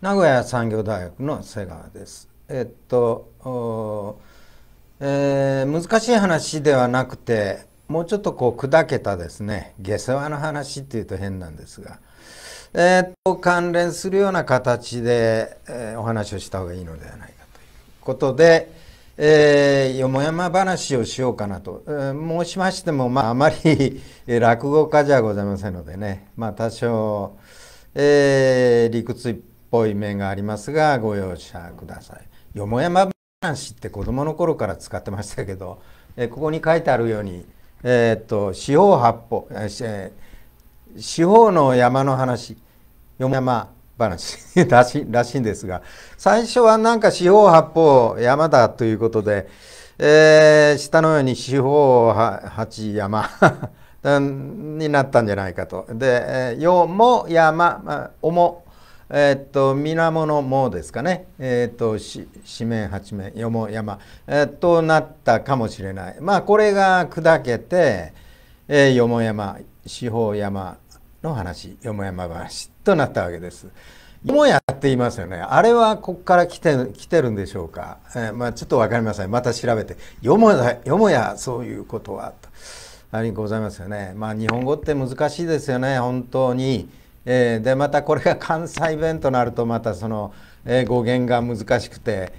名古屋産業大学の瀬川です。えっと、えー、難しい話ではなくてもうちょっとこう砕けたですね下世話の話っていうと変なんですが、えっと関連するような形で、えー、お話をした方がいいのではないかということで、えー、よもやま話をしようかなと、えー、申しましても、まあ、あまり 落語家じゃございませんのでね、まあ、多少、えー、理屈一ぽい面がありますがご容赦ください。よもやま話って子もの頃から使ってましたけど、えここに書いてあるように、えー、と四方八方、えー、四方の山の話よもやま話 らしらしいんですが最初はなんか四方八方山だということで、えー、下のように四方八山 になったんじゃないかと。で「よも山」「おも」えー、っと水面もですかね、えー、っと四面八面よも山、えー、となったかもしれないまあこれが砕けて、えー、よも山四方山の話よも山話となったわけです。よもやって言いますよねあれはここから来て来てるんでしょうか、えー、まあ、ちょっと分かりませんまた調べてよもやよもやそういうことはとありございますよねまあ日本語って難しいですよね本当に。えー、でまたこれが関西弁となるとまたその、えー、語源が難しくて、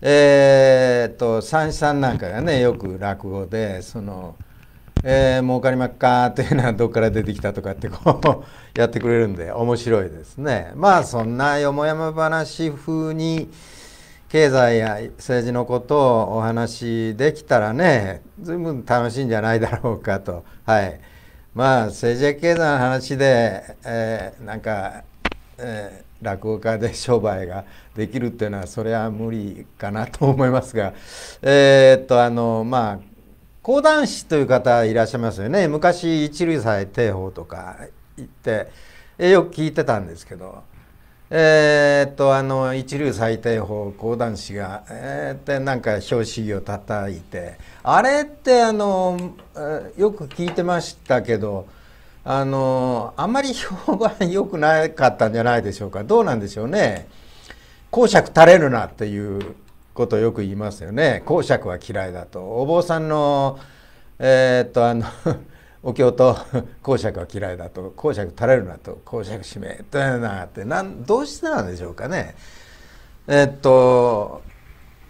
えー、と三枝さんなんかがね よく落語でその「えー、儲かりまっか」というのはどっから出てきたとかってこうやってくれるんで面白いですね。まあそんなよもやま話風に経済や政治のことをお話しできたらね随分楽しいんじゃないだろうかと。はいまあ政治経済の話で、えー、なんか、えー、落語家で商売ができるっていうのはそれは無理かなと思いますがえー、っとあのまあ講談師という方いらっしゃいますよね昔一流祭帝法とか行ってよく聞いてたんですけどえー、っとあの一流最低法講談師が、えー、っと、なんか表紙を叩いてあれってあのよく聞いてましたけどあのあんまり評判良くなかったんじゃないでしょうかどうなんでしょうね講釈垂れるなっていうことをよく言いますよね講釈は嫌いだとお坊さんのえー、っとあのお経と講釈は嫌いだと講釈垂れるなと講釈しめというなってなんどうしてなんでしょうかね。えっと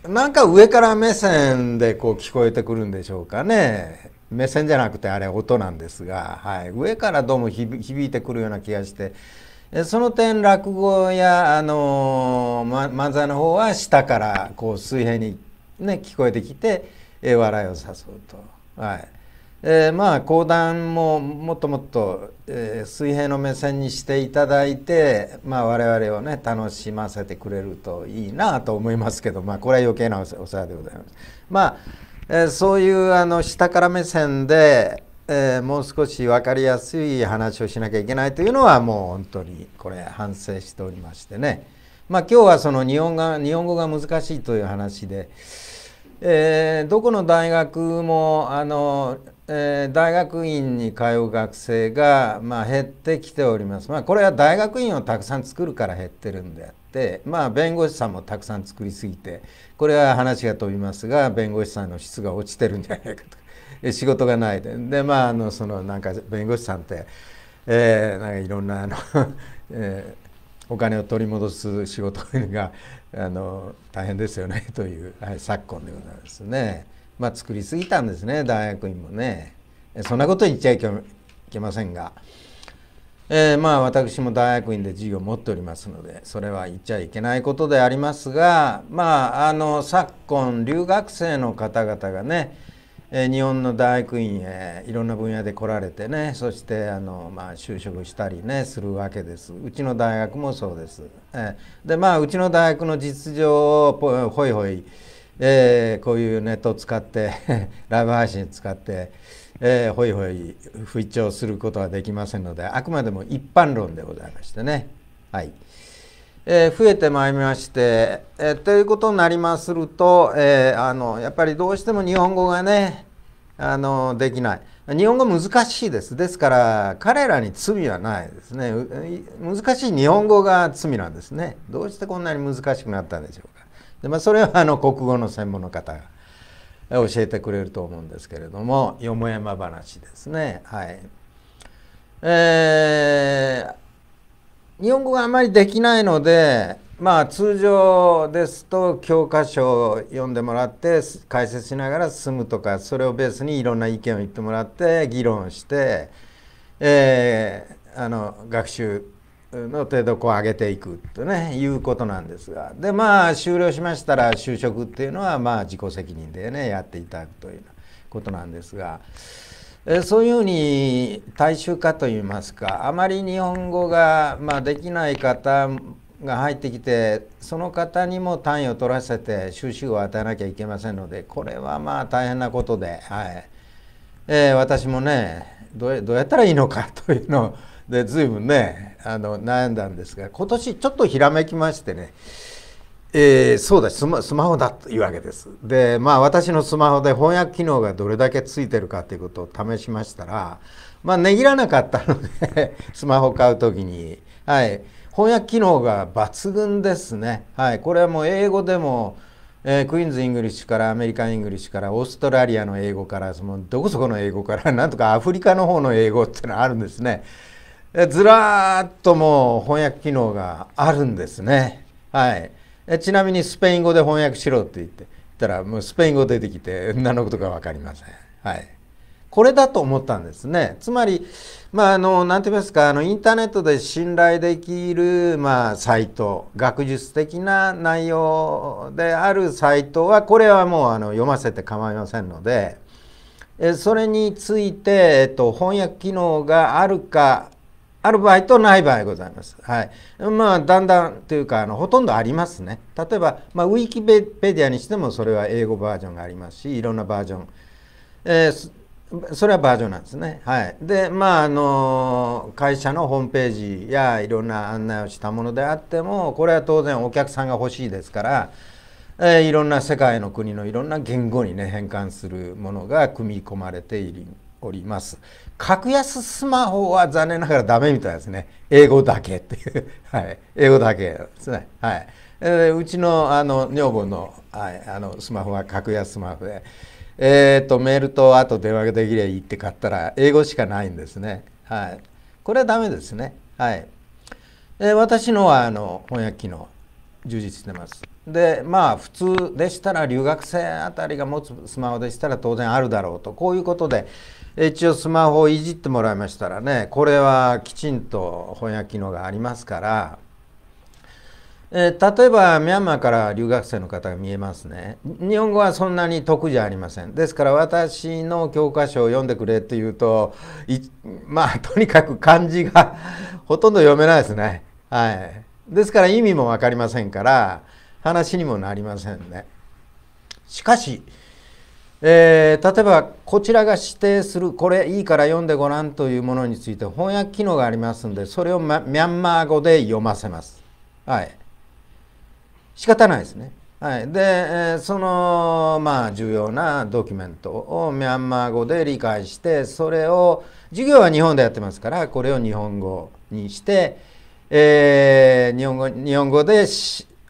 なんか上から目線でこう聞こえてくるんでしょうかね。目線じゃなくてあれ音なんですが、はい、上からどうも響いてくるような気がしてその点落語や、あの漫才の方は下からこう水平に、ね、聞こえてきて笑いを誘うと。はいえー、まあ講談ももっともっと、えー、水平の目線にしていただいて、まあ、我々をね楽しませてくれるといいなと思いますけど、まあ、これは余計なお世話でございます。まあえー、そういうあの下から目線で、えー、もう少し分かりやすい話をしなきゃいけないというのはもう本当にこれ反省しておりましてね、まあ、今日はその日本が日本語が難しいという話で、えー、どこの大学もあのえー、大学院に通う学生が、まあ、減ってきております、まあ、これは大学院をたくさん作るから減ってるんであって、まあ、弁護士さんもたくさん作りすぎてこれは話が飛びますが弁護士さんの質が落ちてるんじゃないかと 仕事がないででまああのそのなんか弁護士さんって、えー、なんかいろんなあの えーお金を取り戻す仕事があの大変ですよねという、はい、昨今でございますね。まあ、作りすぎたんですね大学院もねそんなこと言っちゃいけませんが、えー、まあ私も大学院で授業を持っておりますのでそれは言っちゃいけないことでありますがまああの昨今留学生の方々がね日本の大学院へいろんな分野で来られてねそしてあの、まあ、就職したりねするわけですうちの大学もそうです。えでまあうちの大学の実情をほいほいえー、こういうネットを使って ライブ配信使って、えー、ほいほい吹聴することはできませんのであくまでも一般論でございましてね。はいえー、増えてまいりまして、えということになりますると、えあのやっぱりどうしても日本語がねあのできない日本語難しいですですから彼らに罪はないですね難しい日本語が罪なんですねどうしてこんなに難しくなったんでしょうかで、まあ、それはあの国語の専門の方が教えてくれると思うんですけれどもよもやま話ですね。はいえー、日本語があまりできないのでまあ通常ですと教科書を読んでもらって解説しながら進むとかそれをベースにいろんな意見を言ってもらって議論して、えー、あの学習の程度こう上げていくとねいうことなんですがでまあ終了しましたら就職っていうのはまあ自己責任でねやっていただくということなんですが。そういうふうに大衆化といいますかあまり日本語が、まあ、できない方が入ってきてその方にも単位を取らせて収集を与えなきゃいけませんのでこれはまあ大変なことで、はいえー、私もねどうやったらいいのかというのをで随分ねあの悩んだんですが今年ちょっとひらめきましてねえー、そうだスマスマホだというわけです。でまあ私のスマホで翻訳機能がどれだけついてるかということを試しましたらまあねぎらなかったので スマホ買う時に、はい、翻訳機能が抜群ですね。はい、これはもう英語でもえー、クイーンズ・イングリッシュからアメリカン・イングリッシュからオーストラリアの英語からそのどこそこの英語からなんとかアフリカの方の英語っていうのはあるんですね。ずらーっともう翻訳機能があるんですね。はい、ちなみにスペイン語で翻訳しろって言ってたらもうスペイン語出てきて何のことか分かりません。はい、これだと思ったんですね。つまり、まあ、あの、何て言いますか、あの、インターネットで信頼できる、まあ、サイト、学術的な内容であるサイトは、これはもう、あの、読ませて構いませんので、えそれについて、えっと、翻訳機能があるかある場合とない場合ございます。はい。まあ、だんだんというか、あの、ほとんどありますね。例えば、まあ、ウィキペディアにしてもそれは英語バージョンがありますし、いろんなバージョン。えー、それはバージョンなんですね。はい。で、まあ、あの、会社のホームページやいろんな案内をしたものであっても、これは当然お客さんが欲しいですから、えー、いろんな世界の国のいろんな言語にね、変換するものが組み込まれているおります。格安スマホは残念ながらダメみたいですね。英語だけっていう。はい。英語だけですね。はい。えー、うちのあの女房の,、はい、あのスマホは格安スマホで、えーと、メールとあと電話ができりゃいいって買ったら英語しかないんですね。はい。これはダメですね。はい。えー、私のはあの翻訳機能。充実してます。でまあ普通でしたら留学生あたりが持つスマホでしたら当然あるだろうとこういうことで一応スマホをいじってもらいましたらねこれはきちんと翻訳機能がありますから、えー、例えばミャンマーから留学生の方が見えますね日本語はそんなに得じゃありませんですから私の教科書を読んでくれっていうと まあとにかく漢字がほとんど読めないですねはい。ですから意味も分かりませんから話にもなりませんね。しかし、えー、例えばこちらが指定するこれいいから読んでごらんというものについて翻訳機能がありますのでそれを、ま、ミャンマー語で読ませます。はい。仕方ないですね。はい、で、そのまあ重要なドキュメントをミャンマー語で理解してそれを授業は日本でやってますからこれを日本語にしてえー、日本語日本語で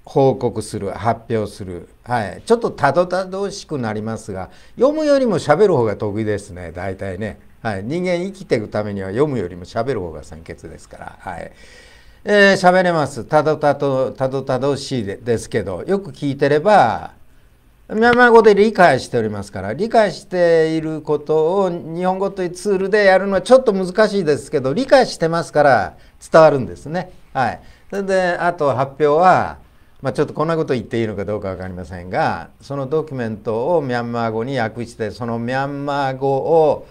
報告する発表する、はい、ちょっとたどたどしくなりますが読むよりも喋る方が得意ですね大体ね、はい、人間生きていくためには読むよりも喋る方が先決ですから。はいえー、喋れますたどたどたどたどしいですけどよく聞いてればミャンマー語で理解しておりますから理解していることを日本語というツールでやるのはちょっと難しいですけど理解してますから伝わるんですね。はい、それであと発表は、まあ、ちょっとこんなこと言っていいのかどうか分かりませんがそのドキュメントをミャンマー語に訳してそのミャンマー語を、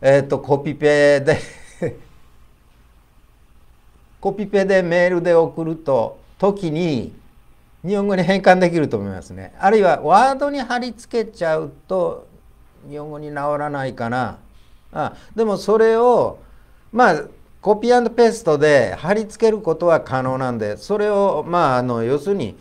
えーと、とコピペで コピペでメールで送ると時に日本語に変換できると思いますね。あるいはワードに貼り付けちゃうと日本語に直らないかな。あでもそれをまあコピーペーストで貼り付けることは可能なんでそれをまああの要するに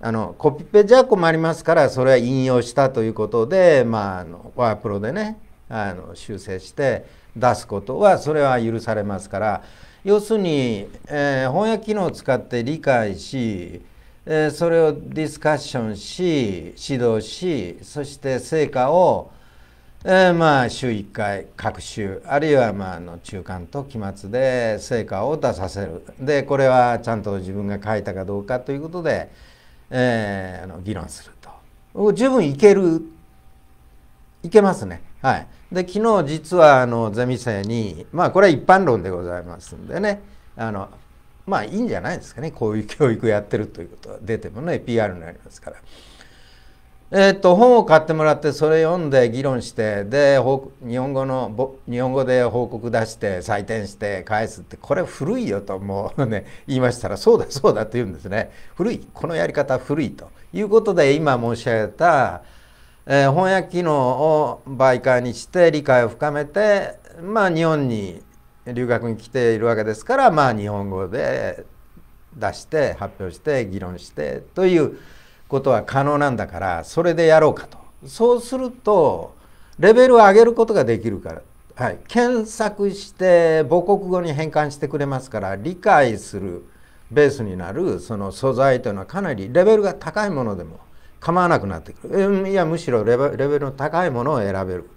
あのコピペじゃ困りますからそれは引用したということで、まあ、あのワープロでねあの修正して出すことはそれは許されますから要するに、えー、翻訳機能を使って理解し、えー、それをディスカッションし指導しそして成果をえー、まあ週1回各週あるいはまああの中間と期末で成果を出させるでこれはちゃんと自分が書いたかどうかということで、えー、あの議論すると十分いけるいけますねはいで昨日実はあのゼミ生にまあこれは一般論でございますんでねあのまあいいんじゃないですかねこういう教育やってるということは出てもね PR になりますから。えーと、本を買ってもらってそれ読んで議論してで日本語の日本語で報告出して採点して返すってこれ古いよともうね言いましたらそうだそうだって言うんですね古いこのやり方古いということで今申し上げた、えー、翻訳機能を媒介にして理解を深めてまあ日本に留学に来ているわけですからまあ日本語で出して発表して議論してという。ことは可能なんだからそれでやろうかとそうするとレベルを上げることができるから、はい、検索して母国語に変換してくれますから理解するベースになるその素材というのはかなりレベルが高いものでも構わなくなってくるいやむしろレベルの高いものを選べる、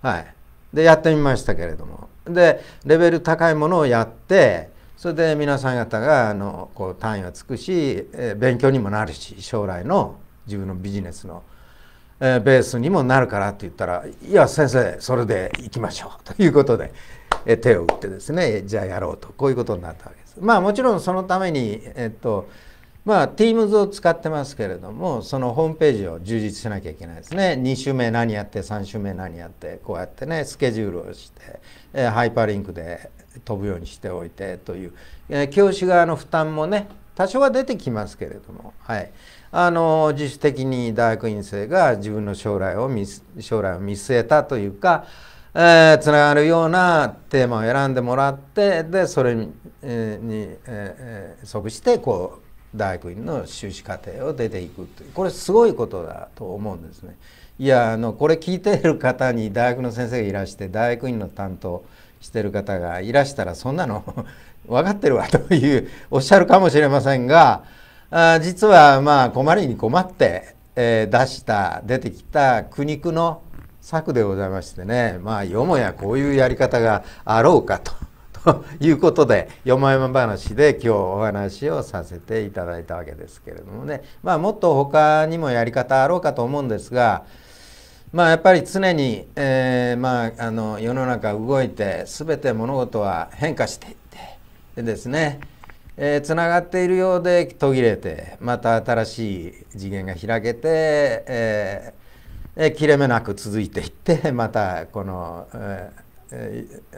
はい、でやってみましたけれどもでレベル高いものをやってそれで皆さん方があのこう単位はつくし、えー、勉強にもなるし将来の自分のビジネスの、えー、ベースにもなるからって言ったら「いや先生それで行きましょう」ということで、えー、手を打ってですねじゃあやろうとこういうことになったわけです。まあもちろんそのために、えっとまあ、Teams を使ってますけれどもそのホームページを充実しなきゃいけないですね2週目何やって3週目何やってこうやってねスケジュールをして、えー、ハイパーリンクで、飛ぶようにしておいてという、え教師側の負担もね多少は出てきますけれども、はい、あの自主的に大学院生が自分の将来を見将来を見据えたというか、えー、つながるようなテーマを選んでもらってでそれにえー、にえー、即してこう大学院の修士課程を出ていくというこれすごいことだと思うんですね。いやあのこれ聞いている方に大学の先生がいらして大学院の担当してる方がいらしたらそんなの分 かってるわというおっしゃるかもしれませんがあ実はまあ困りに困って、えー、出した出てきた苦肉の策でございましてねまあよもやこういうやり方があろうかと。ということでよもやま話で今日お話をさせていただいたわけですけれどもねまあもっと他にもやり方あろうかと思うんですがまあ、やっぱり常に、えーまあ、あの世の中動いて全て物事は変化していってでですねえー、つながっているようで途切れてまた新しい次元が開けて、えーえー、切れ目なく続いていってまたこの、えー、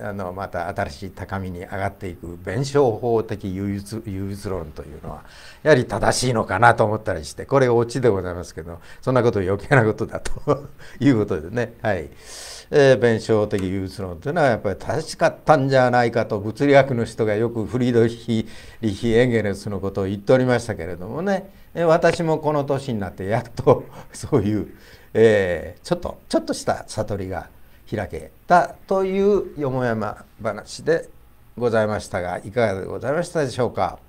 あのまた新しい高みに上がっていく弁証法的唯一唯一論というのはやはり正しいのかなと思ったりしてこれオチでございますけどそんなこと余計なことだということでね、はいえー、弁証的憂鬱論というのはやっぱり正しかったんじゃないかと物理学の人がよくフリードリヒ・エンゲルスのことを言っておりましたけれどもね私もこの年になってやっとそういう、えー、ちょっとちょっとした悟りが開けたというよもやま話でございましたがいかがでございましたでしょうか。